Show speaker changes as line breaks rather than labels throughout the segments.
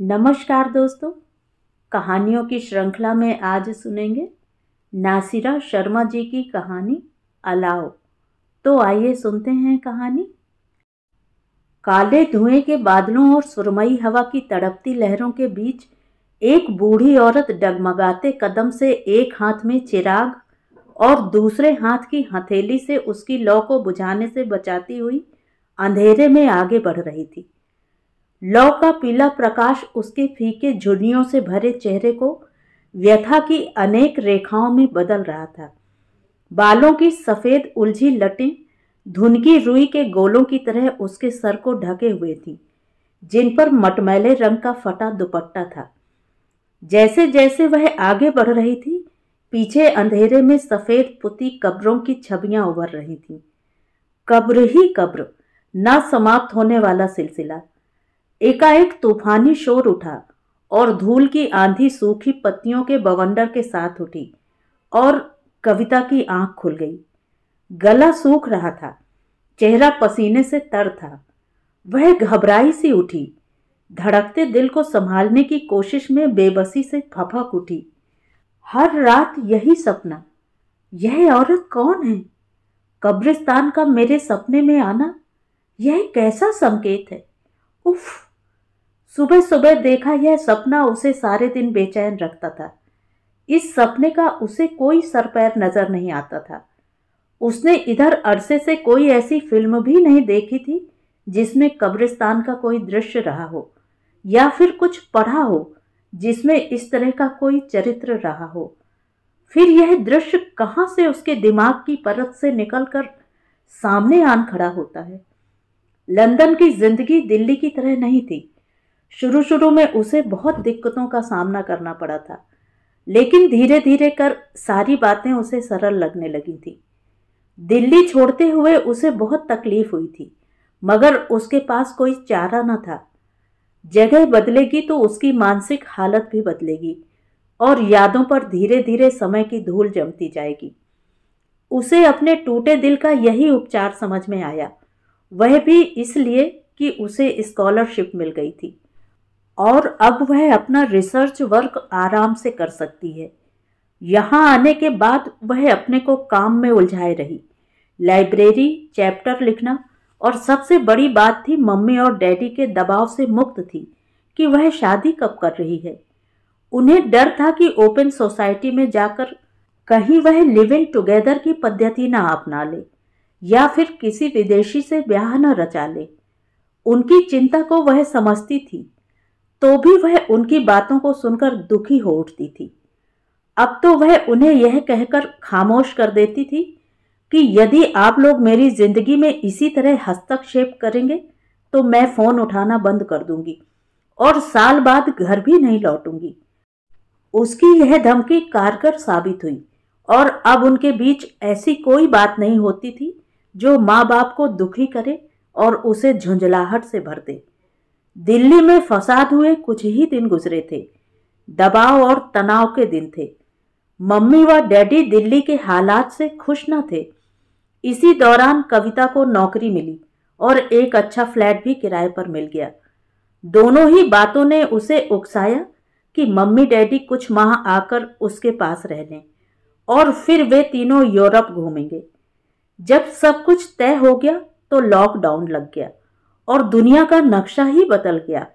नमस्कार दोस्तों कहानियों की श्रृंखला में आज सुनेंगे नासिरा शर्मा जी की कहानी अलाव तो आइए सुनते हैं कहानी काले धुएं के बादलों और सुरमई हवा की तड़पती लहरों के बीच एक बूढ़ी औरत डगमगाते कदम से एक हाथ में चिराग और दूसरे हाथ की हथेली से उसकी लौ को बुझाने से बचाती हुई अंधेरे में आगे बढ़ रही थी लौ का पीला प्रकाश उसके फीके झुनियों से भरे चेहरे को व्यथा की अनेक रेखाओं में बदल रहा था बालों की सफ़ेद उलझी लटें धुनकी रुई के गोलों की तरह उसके सर को ढके हुए थी जिन पर मटमैले रंग का फटा दुपट्टा था जैसे जैसे वह आगे बढ़ रही थी पीछे अंधेरे में सफ़ेद पुती कब्रों की छवियां उभर रही थीं कब्र ही कब्र ना समाप्त होने वाला सिलसिला एकाएक तूफानी शोर उठा और धूल की आंधी सूखी पत्तियों के बवंडर के साथ उठी और कविता की आंख खुल गई गला सूख रहा था चेहरा पसीने से तर था वह घबराई सी उठी धड़कते दिल को संभालने की कोशिश में बेबसी से फपक उठी हर रात यही सपना यह औरत कौन है कब्रिस्तान का मेरे सपने में आना यह कैसा संकेत है उफ़ सुबह सुबह देखा यह सपना उसे सारे दिन बेचैन रखता था इस सपने का उसे कोई सर पैर नज़र नहीं आता था उसने इधर अरसे से कोई ऐसी फिल्म भी नहीं देखी थी जिसमें कब्रिस्तान का कोई दृश्य रहा हो या फिर कुछ पढ़ा हो जिसमें इस तरह का कोई चरित्र रहा हो फिर यह दृश्य कहाँ से उसके दिमाग की परत से निकलकर सामने आन खड़ा होता है लंदन की जिंदगी दिल्ली की तरह नहीं थी शुरू शुरू में उसे बहुत दिक्कतों का सामना करना पड़ा था लेकिन धीरे धीरे कर सारी बातें उसे सरल लगने लगी थी दिल्ली छोड़ते हुए उसे बहुत तकलीफ हुई थी मगर उसके पास कोई चारा न था जगह बदलेगी तो उसकी मानसिक हालत भी बदलेगी और यादों पर धीरे धीरे समय की धूल जमती जाएगी उसे अपने टूटे दिल का यही उपचार समझ में आया वह भी इसलिए कि उसे स्कॉलरशिप मिल गई थी और अब वह अपना रिसर्च वर्क आराम से कर सकती है यहाँ आने के बाद वह अपने को काम में उलझाए रही लाइब्रेरी चैप्टर लिखना और सबसे बड़ी बात थी मम्मी और डैडी के दबाव से मुक्त थी कि वह शादी कब कर रही है उन्हें डर था कि ओपन सोसाइटी में जाकर कहीं वह लिविंग टुगेदर की पद्धति ना अपना ले या फिर किसी विदेशी से ब्याह न रचा ले उनकी चिंता को वह समझती थी तो भी वह उनकी बातों को सुनकर दुखी हो उठती थी अब तो वह उन्हें यह कहकर खामोश कर देती थी कि यदि आप लोग मेरी ज़िंदगी में इसी तरह हस्तक्षेप करेंगे तो मैं फ़ोन उठाना बंद कर दूंगी और साल बाद घर भी नहीं लौटूंगी उसकी यह धमकी कारगर साबित हुई और अब उनके बीच ऐसी कोई बात नहीं होती थी जो माँ बाप को दुखी करे और उसे झुंझलाहट से भर दे दिल्ली में फसाद हुए कुछ ही दिन गुजरे थे दबाव और तनाव के दिन थे मम्मी व डैडी दिल्ली के हालात से खुश न थे इसी दौरान कविता को नौकरी मिली और एक अच्छा फ्लैट भी किराए पर मिल गया दोनों ही बातों ने उसे उकसाया कि मम्मी डैडी कुछ माह आकर उसके पास रह लें और फिर वे तीनों यूरोप घूमेंगे जब सब कुछ तय हो गया तो लॉकडाउन लग गया और दुनिया का नक्शा ही बदल गया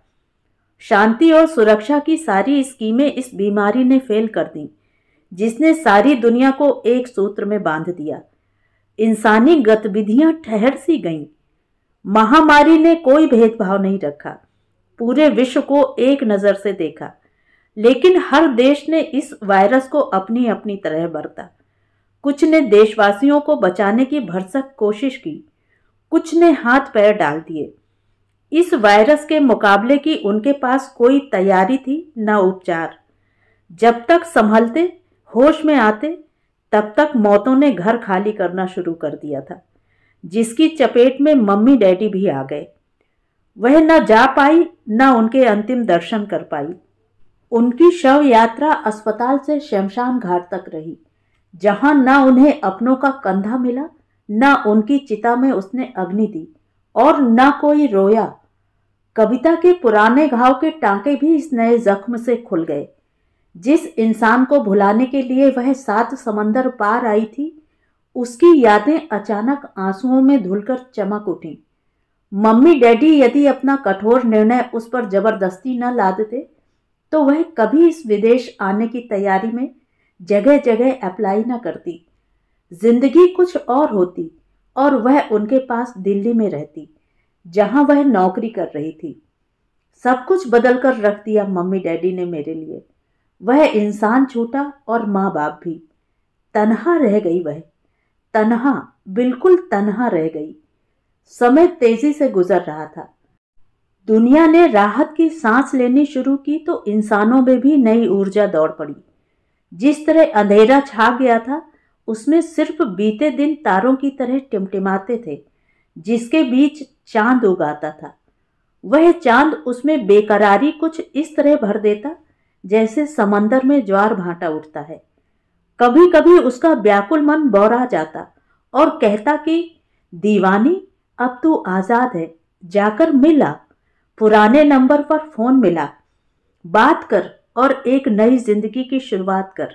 शांति और सुरक्षा की सारी स्कीमें इस बीमारी ने फेल कर दी जिसने सारी दुनिया को एक सूत्र में बांध दिया इंसानी गतिविधियां ठहर सी गईं महामारी ने कोई भेदभाव नहीं रखा पूरे विश्व को एक नज़र से देखा लेकिन हर देश ने इस वायरस को अपनी अपनी तरह बरता कुछ ने देशवासियों को बचाने की भरसक कोशिश की कुछ ने हाथ पैर डाल दिए इस वायरस के मुकाबले की उनके पास कोई तैयारी थी न उपचार जब तक संभलते होश में आते तब तक मौतों ने घर खाली करना शुरू कर दिया था जिसकी चपेट में मम्मी डैडी भी आ गए वह न जा पाई न उनके अंतिम दर्शन कर पाई उनकी शव यात्रा अस्पताल से शमशान घाट तक रही जहां न उन्हें अपनों का कंधा मिला न उनकी चिता में उसने अग्नि दी और न कोई रोया कविता के पुराने घाव के टांके भी इस नए जख्म से खुल गए जिस इंसान को भुलाने के लिए वह सात समंदर पार आई थी उसकी यादें अचानक आंसुओं में धुलकर चमक उठी मम्मी डैडी यदि अपना कठोर निर्णय उस पर जबरदस्ती न ला देते तो वह कभी इस विदेश आने की तैयारी में जगह जगह अप्लाई न करती जिंदगी कुछ और होती और वह उनके पास दिल्ली में रहती जहां वह नौकरी कर रही थी सब कुछ बदल कर रख दिया मम्मी डैडी ने मेरे लिए वह इंसान छूटा और माँ बाप भी तनहा रह गई वह तनहा बिल्कुल तनहा रह गई समय तेजी से गुजर रहा था दुनिया ने राहत की सांस लेनी शुरू की तो इंसानों में भी नई ऊर्जा दौड़ पड़ी जिस तरह अंधेरा छा गया था उसमें सिर्फ बीते दिन तारों की तरह टिमटिमाते थे जिसके बीच चांद उगाता था वह चांद उसमें बेकरारी कुछ इस तरह भर देता जैसे समंदर में ज्वार भाटा उठता है कभी कभी उसका व्याकुल मन बौरा जाता और कहता कि दीवानी अब तू आज़ाद है जाकर मिला पुराने नंबर पर फ़ोन मिला बात कर और एक नई जिंदगी की शुरुआत कर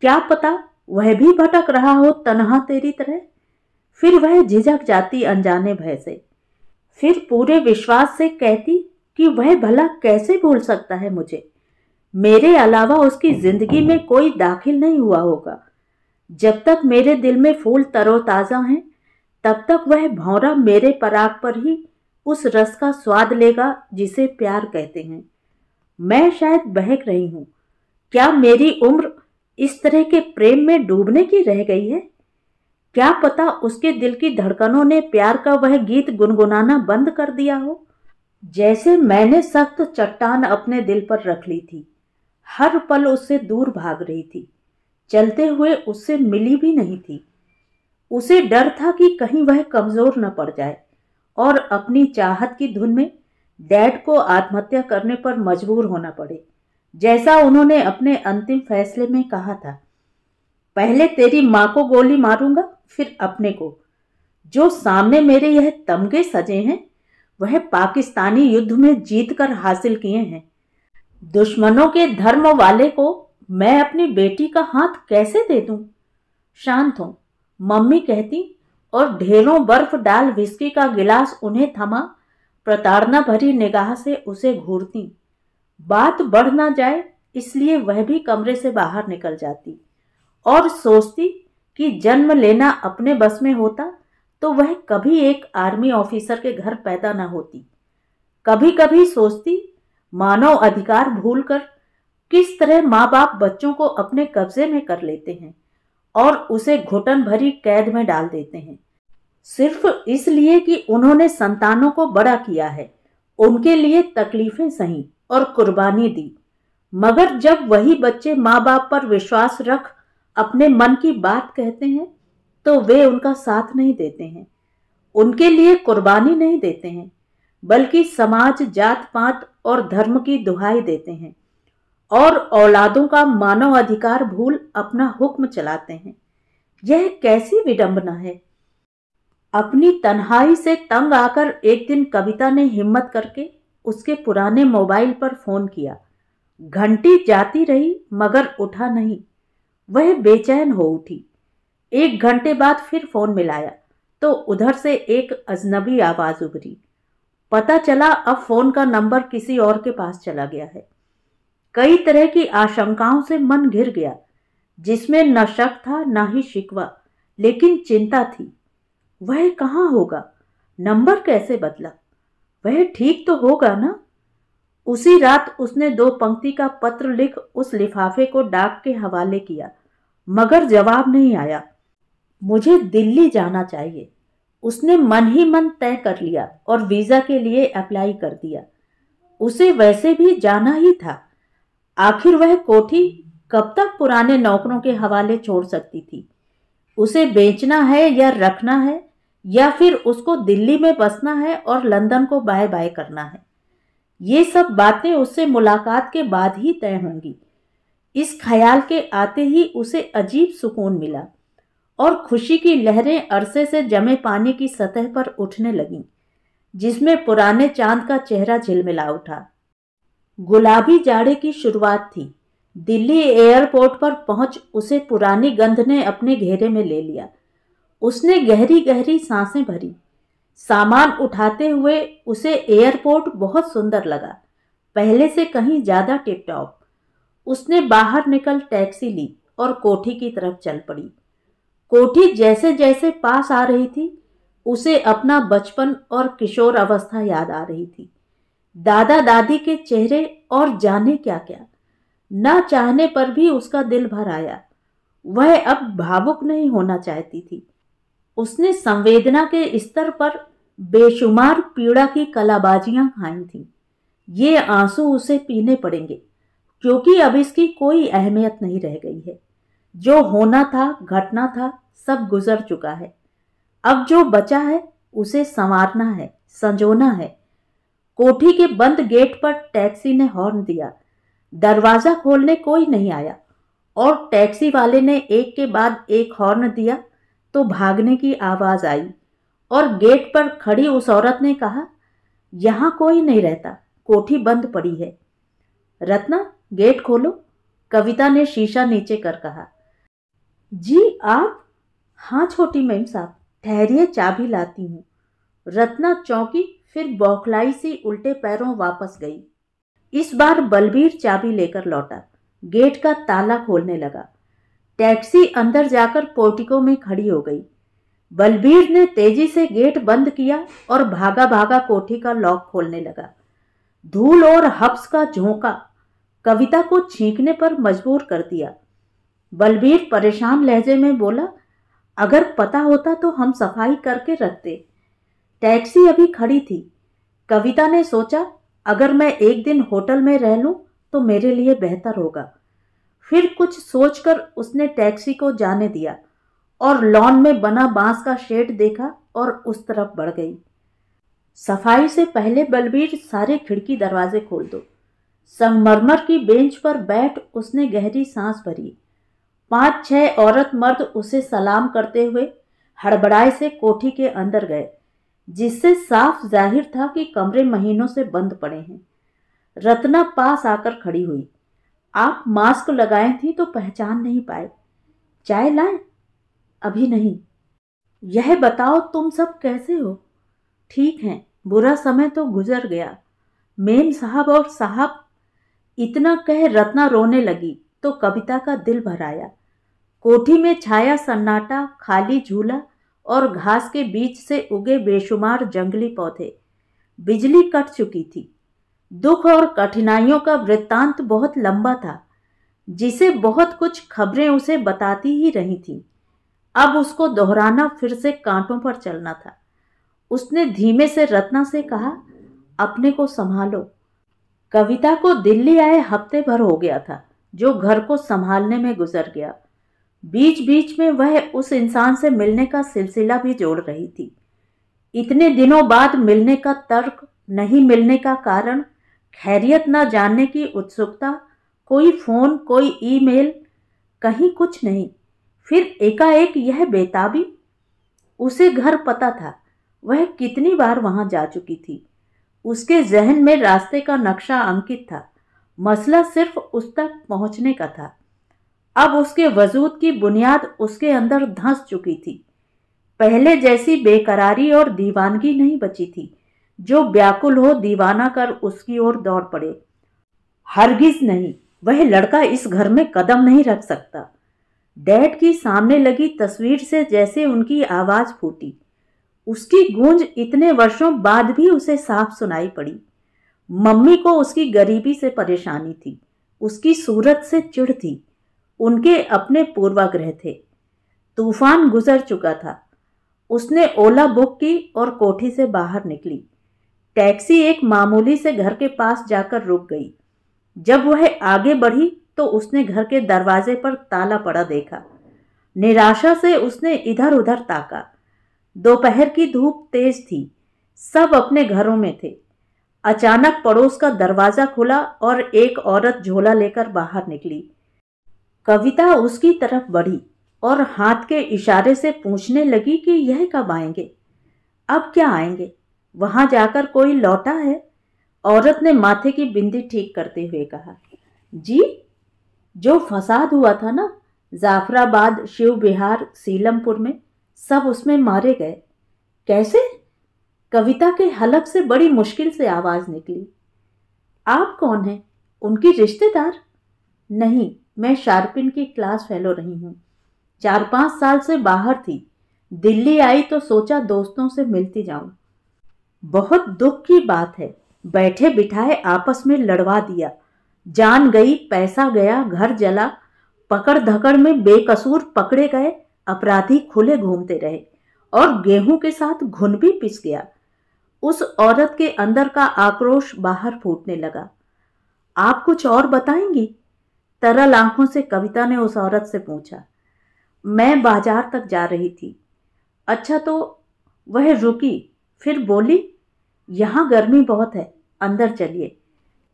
क्या पता वह भी भटक रहा हो तनहा तेरी तरह फिर वह झिझक जाती अनजाने भय से फिर पूरे विश्वास से कहती कि वह भला कैसे भूल सकता है मुझे मेरे अलावा उसकी जिंदगी में कोई दाखिल नहीं हुआ होगा जब तक मेरे दिल में फूल तरोताज़ा हैं तब तक वह भौरा मेरे पराग पर ही उस रस का स्वाद लेगा जिसे प्यार कहते हैं मैं शायद बहक रही हूँ क्या मेरी उम्र इस तरह के प्रेम में डूबने की रह गई है क्या पता उसके दिल की धड़कनों ने प्यार का वह गीत गुनगुनाना बंद कर दिया हो जैसे मैंने सख्त चट्टान अपने दिल पर रख ली थी हर पल उससे दूर भाग रही थी चलते हुए उससे मिली भी नहीं थी उसे डर था कि कहीं वह कमज़ोर न पड़ जाए और अपनी चाहत की धुन में डैड को आत्महत्या करने पर मजबूर होना पड़े जैसा उन्होंने अपने अंतिम फैसले में कहा था पहले तेरी माँ को गोली मारूंगा फिर अपने को जो सामने मेरे यह तमगे सजे हैं वह पाकिस्तानी युद्ध में जीत कर हासिल किए हैं दुश्मनों के धर्म वाले को मैं अपनी बेटी का हाथ कैसे दे दूं? शांत हो मम्मी कहती और ढेरों बर्फ डाल विस्की का गिलास उन्हें थमा प्रताड़ना भरी निगाह से उसे घूरती बात बढ़ ना जाए इसलिए वह भी कमरे से बाहर निकल जाती और सोचती कि जन्म लेना अपने बस में होता तो वह कभी एक आर्मी ऑफिसर के घर पैदा न होती कभी कभी सोचती मानव अधिकार भूलकर किस तरह माँ बाप बच्चों को अपने कब्जे में कर लेते हैं और उसे घुटन भरी कैद में डाल देते हैं सिर्फ इसलिए कि उन्होंने संतानों को बड़ा किया है उनके लिए तकलीफें सही और कुर्बानी दी मगर जब वही बच्चे माँ बाप पर विश्वास रख अपने मन की बात कहते हैं तो वे उनका साथ नहीं देते हैं उनके लिए कुर्बानी नहीं देते हैं बल्कि समाज जात पात और धर्म की दुहाई देते हैं और औलादों का मानव अधिकार भूल अपना हुक्म चलाते हैं यह कैसी विडंबना है अपनी तन्हाई से तंग आकर एक दिन कविता ने हिम्मत करके उसके पुराने मोबाइल पर फोन किया घंटी जाती रही मगर उठा नहीं वह बेचैन हो उठी एक घंटे बाद फिर फोन मिलाया तो उधर से एक अजनबी आवाज़ उभरी पता चला अब फोन का नंबर किसी और के पास चला गया है कई तरह की आशंकाओं से मन घिर गया जिसमें न शक था न ही शिकवा लेकिन चिंता थी वह कहाँ होगा नंबर कैसे बदला वह ठीक तो होगा ना उसी रात उसने दो पंक्ति का पत्र लिख उस लिफाफे को डाक के हवाले किया मगर जवाब नहीं आया मुझे दिल्ली जाना चाहिए उसने मन ही मन तय कर लिया और वीज़ा के लिए अप्लाई कर दिया उसे वैसे भी जाना ही था आखिर वह कोठी कब तक पुराने नौकरों के हवाले छोड़ सकती थी उसे बेचना है या रखना है या फिर उसको दिल्ली में बसना है और लंदन को बाय बाय करना है ये सब बातें उससे मुलाकात के बाद ही तय होंगी इस ख्याल के आते ही उसे अजीब सुकून मिला और खुशी की लहरें अरसे से जमे पानी की सतह पर उठने लगीं जिसमें पुराने चांद का चेहरा झिलमिला उठा गुलाबी जाड़े की शुरुआत थी दिल्ली एयरपोर्ट पर पहुंच उसे पुरानी गंध ने अपने घेरे में ले लिया उसने गहरी गहरी सांसें भरी सामान उठाते हुए उसे एयरपोर्ट बहुत सुंदर लगा पहले से कहीं ज़्यादा टिप टॉप उसने बाहर निकल टैक्सी ली और कोठी की तरफ चल पड़ी कोठी जैसे जैसे पास आ रही थी उसे अपना बचपन और किशोर अवस्था याद आ रही थी दादा दादी के चेहरे और जाने क्या क्या ना चाहने पर भी उसका दिल भर आया वह अब भावुक नहीं होना चाहती थी उसने संवेदना के स्तर पर बेशुमार पीड़ा की कलाबाजियां खाई थी ये आंसू उसे पीने पड़ेंगे क्योंकि अब इसकी कोई अहमियत नहीं रह गई है जो होना था घटना था सब गुजर चुका है अब जो बचा है उसे संवारना है संजोना है कोठी के बंद गेट पर टैक्सी ने हॉर्न दिया दरवाज़ा खोलने कोई नहीं आया और टैक्सी वाले ने एक के बाद एक हॉर्न दिया तो भागने की आवाज़ आई और गेट पर खड़ी उस औरत ने कहा यहाँ कोई नहीं रहता कोठी बंद पड़ी है रत्ना गेट खोलो कविता ने शीशा नीचे कर कहा जी आप हाँ छोटी मेम साहब ठहरिए चाबी लाती हूँ रत्ना चौंकी फिर बौखलाई सी उल्टे पैरों वापस गई इस बार बलबीर चाबी लेकर लौटा गेट का ताला खोलने लगा टैक्सी अंदर जाकर पोर्टिको में खड़ी हो गई बलबीर ने तेजी से गेट बंद किया और भागा भागा कोठी का लॉक खोलने लगा धूल और हब्स का झोंका कविता को छींकने पर मजबूर कर दिया बलबीर परेशान लहजे में बोला अगर पता होता तो हम सफाई करके रखते टैक्सी अभी खड़ी थी कविता ने सोचा अगर मैं एक दिन होटल में रह लूं तो मेरे लिए बेहतर होगा फिर कुछ सोचकर उसने टैक्सी को जाने दिया और लॉन में बना बांस का शेड देखा और उस तरफ बढ़ गई सफाई से पहले बलबीर सारे खिड़की दरवाजे खोल दो संगमरमर की बेंच पर बैठ उसने गहरी सांस भरी पांच छह औरत मर्द उसे सलाम करते हुए हड़बड़ाए से कोठी के अंदर गए जिससे साफ जाहिर था कि कमरे महीनों से बंद पड़े हैं रत्ना पास आकर खड़ी हुई आप मास्क लगाए थे तो पहचान नहीं पाए चाय लाए अभी नहीं यह बताओ तुम सब कैसे हो ठीक है बुरा समय तो गुजर गया मेम साहब और साहब इतना कह रत्ना रोने लगी तो कविता का दिल भराया कोठी में छाया सन्नाटा खाली झूला और घास के बीच से उगे बेशुमार जंगली पौधे बिजली कट चुकी थी दुख और कठिनाइयों का वृत्तांत बहुत लंबा था जिसे बहुत कुछ खबरें उसे बताती ही रही थीं अब उसको दोहराना फिर से कांटों पर चलना था उसने धीमे से रत्ना से कहा अपने को संभालो कविता को दिल्ली आए हफ्ते भर हो गया था जो घर को संभालने में गुजर गया बीच बीच में वह उस इंसान से मिलने का सिलसिला भी जोड़ रही थी इतने दिनों बाद मिलने का तर्क नहीं मिलने का कारण खैरियत ना जानने की उत्सुकता कोई फ़ोन कोई ईमेल कहीं कुछ नहीं फिर एकाएक यह बेताबी उसे घर पता था वह कितनी बार वहाँ जा चुकी थी उसके जहन में रास्ते का नक्शा अंकित था मसला सिर्फ उस तक पहुँचने का था अब उसके वजूद की बुनियाद उसके अंदर धंस चुकी थी पहले जैसी बेकरारी और दीवानगी नहीं बची थी जो व्याकुल हो दीवाना कर उसकी ओर दौड़ पड़े हरगिज नहीं वह लड़का इस घर में कदम नहीं रख सकता डैड की सामने लगी तस्वीर से जैसे उनकी आवाज़ फूटी उसकी गूंज इतने वर्षों बाद भी उसे साफ सुनाई पड़ी मम्मी को उसकी गरीबी से परेशानी थी उसकी सूरत से चिढ़ थी उनके अपने पूर्वाग्रह थे तूफान गुजर चुका था उसने ओला बुक की और कोठी से बाहर निकली टैक्सी एक मामूली से घर के पास जाकर रुक गई जब वह आगे बढ़ी तो उसने घर के दरवाजे पर ताला पड़ा देखा निराशा से उसने इधर उधर ताका दोपहर की धूप तेज थी सब अपने घरों में थे अचानक पड़ोस का दरवाज़ा खुला और एक औरत झोला लेकर बाहर निकली कविता उसकी तरफ बढ़ी और हाथ के इशारे से पूछने लगी कि यह कब आएंगे अब क्या आएंगे वहां जाकर कोई लौटा है औरत ने माथे की बिंदी ठीक करते हुए कहा जी जो फसाद हुआ था ना जाफराबाद शिव बिहार सीलमपुर में सब उसमें मारे गए कैसे कविता के हलक से बड़ी मुश्किल से आवाज़ निकली आप कौन हैं उनकी रिश्तेदार नहीं मैं शार्पिन की क्लास फेलो रही हूँ चार पाँच साल से बाहर थी दिल्ली आई तो सोचा दोस्तों से मिलती जाऊँ बहुत दुख की बात है बैठे बिठाए आपस में लड़वा दिया जान गई पैसा गया घर जला पकड़ धकड़ में बेकसूर पकड़े गए अपराधी खुले घूमते रहे और गेहूं के साथ घुन भी पिस गया उस औरत के अंदर का आक्रोश बाहर फूटने लगा आप कुछ और बताएंगी तरल आंखों से कविता ने उस औरत से पूछा मैं बाजार तक जा रही थी अच्छा तो वह रुकी फिर बोली यहाँ गर्मी बहुत है अंदर चलिए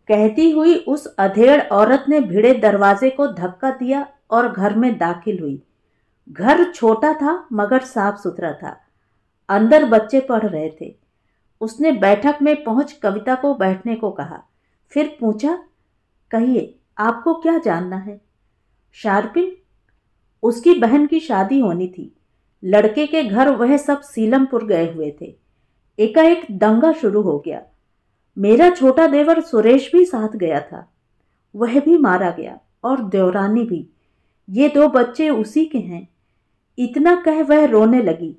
कहती हुई उस अधेड़ औरत ने भिड़े दरवाजे को धक्का दिया और घर में दाखिल हुई घर छोटा था मगर साफ सुथरा था अंदर बच्चे पढ़ रहे थे उसने बैठक में पहुंच कविता को बैठने को कहा फिर पूछा कहिए आपको क्या जानना है शार्पिन उसकी बहन की शादी होनी थी लड़के के घर वह सब सीलमपुर गए हुए थे एकाएक दंगा शुरू हो गया मेरा छोटा देवर सुरेश भी साथ गया था वह भी मारा गया और देवरानी भी ये दो बच्चे उसी के हैं इतना कह वह रोने लगी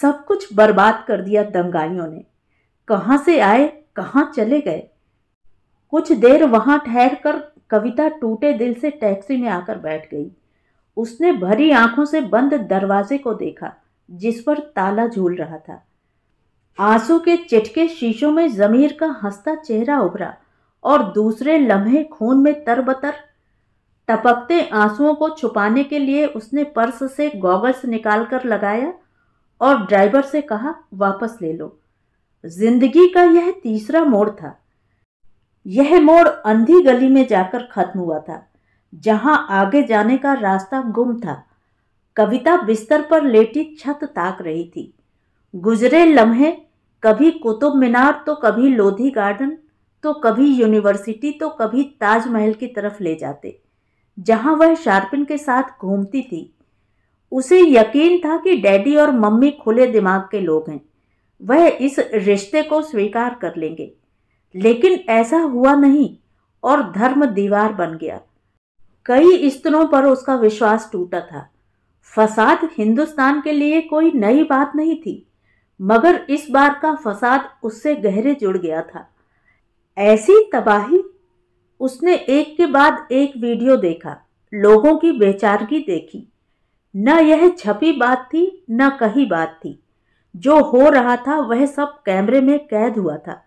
सब कुछ बर्बाद कर दिया दंगाइयों ने कहाँ से आए कहाँ चले गए कुछ देर वहाँ ठहर कर कविता टूटे दिल से टैक्सी में आकर बैठ गई उसने भरी आंखों से बंद दरवाजे को देखा जिस पर ताला झूल रहा था आंसू के चिटके शीशों में जमीर का हंसता चेहरा उभरा और दूसरे लम्हे खून में तरबतर टपकते आंसुओं को छुपाने के लिए उसने पर्स से गॉगल्स निकालकर लगाया और ड्राइवर से कहा वापस ले लो जिंदगी का यह तीसरा मोड़ था यह मोड़ अंधी गली में जाकर खत्म हुआ था जहां आगे जाने का रास्ता गुम था कविता बिस्तर पर लेटी छत ताक रही थी गुजरे लम्हे कभी कुतुब मीनार तो कभी लोधी गार्डन तो कभी यूनिवर्सिटी तो कभी ताजमहल की तरफ ले जाते जहाँ वह शार्पिन के साथ घूमती थी उसे यकीन था कि डैडी और मम्मी खुले दिमाग के लोग हैं वह इस रिश्ते को स्वीकार कर लेंगे लेकिन ऐसा हुआ नहीं और धर्म दीवार बन गया कई स्तरों पर उसका विश्वास टूटा था फसाद हिंदुस्तान के लिए कोई नई बात नहीं थी मगर इस बार का फसाद उससे गहरे जुड़ गया था ऐसी तबाही उसने एक के बाद एक वीडियो देखा लोगों की बेचारगी देखी न यह छपी बात थी न कही बात थी जो हो रहा था वह सब कैमरे में कैद हुआ था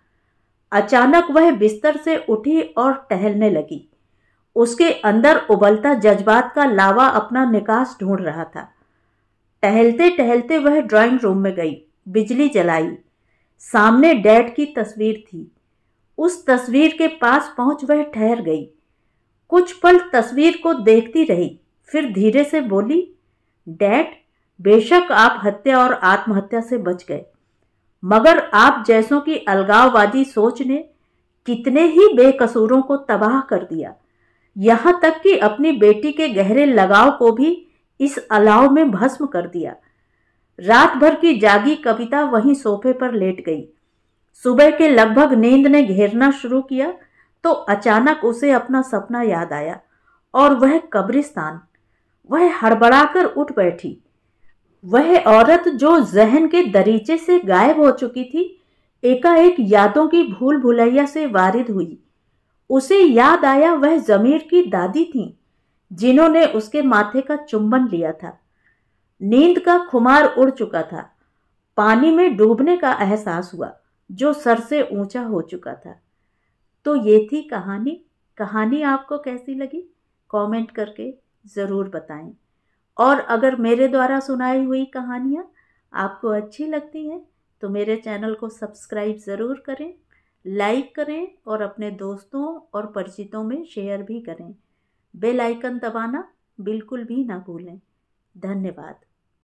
अचानक वह बिस्तर से उठी और टहलने लगी उसके अंदर उबलता जज्बात का लावा अपना निकास ढूंढ रहा था टहलते टहलते वह ड्राइंग रूम में गई बिजली जलाई सामने डैड की तस्वीर थी उस तस्वीर के पास पहुंच वह ठहर गई कुछ पल तस्वीर को देखती रही फिर धीरे से बोली डैड बेशक आप हत्या और आत्महत्या से बच गए मगर आप जैसों की अलगाववादी सोच ने कितने ही बेकसूरों को तबाह कर दिया यहाँ तक कि अपनी बेटी के गहरे लगाव को भी इस अलाव में भस्म कर दिया रात भर की जागी कविता वहीं सोफे पर लेट गई सुबह के लगभग नींद ने घेरना शुरू किया तो अचानक उसे अपना सपना याद आया और वह कब्रिस्तान वह हड़बड़ाकर उठ बैठी वह औरत जो जहन के दरीचे से गायब हो चुकी थी एकाएक यादों की भूल भुलैया से वारिद हुई उसे याद आया वह जमीर की दादी थी जिन्होंने उसके माथे का चुंबन लिया था नींद का खुमार उड़ चुका था पानी में डूबने का एहसास हुआ जो सर से ऊंचा हो चुका था तो ये थी कहानी कहानी आपको कैसी लगी कमेंट करके ज़रूर बताएं और अगर मेरे द्वारा सुनाई हुई कहानियाँ आपको अच्छी लगती हैं तो मेरे चैनल को सब्सक्राइब ज़रूर करें लाइक करें और अपने दोस्तों और परिचितों में शेयर भी करें बेल आइकन दबाना बिल्कुल भी ना भूलें धन्यवाद